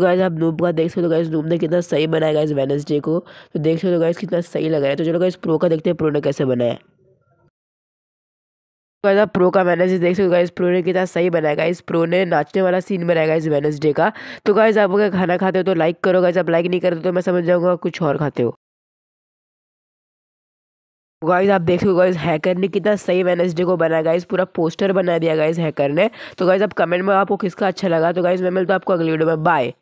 guys आप नूम का देख सकते हो गाइज नूम ने कितना सही बनाया इस वेनसडे को तो देख सकते हो गाइज कितना सही लग रहा है तो चलो गाइस प्रो का देखते हैं प्रो ने कैसे बनाया गाइस आप प्रो का वेनेसडे देख सकते हो गाइस प्रो ने कितना सही बनाया गाइस प्रो ने नाचने वाला सीन बनाया गाइस वेनसडे का तो गाइस आप अगर खाना खाते हो तो लाइक करो गाइस आप लाइक नहीं करते तो मैं समझ जाऊँगा कुछ और खाते हो गाइज आप देख सकते गाइज हैकर ने कितना सही वेनसडे को बनाया गाइज पूरा पोस्टर बना दिया गाइज हैकर ने तो गाइज आप कमेंट में आपको किसका अच्छा लगा तो गाइज मैं मिलता तो आपको अगली वीडियो में बाय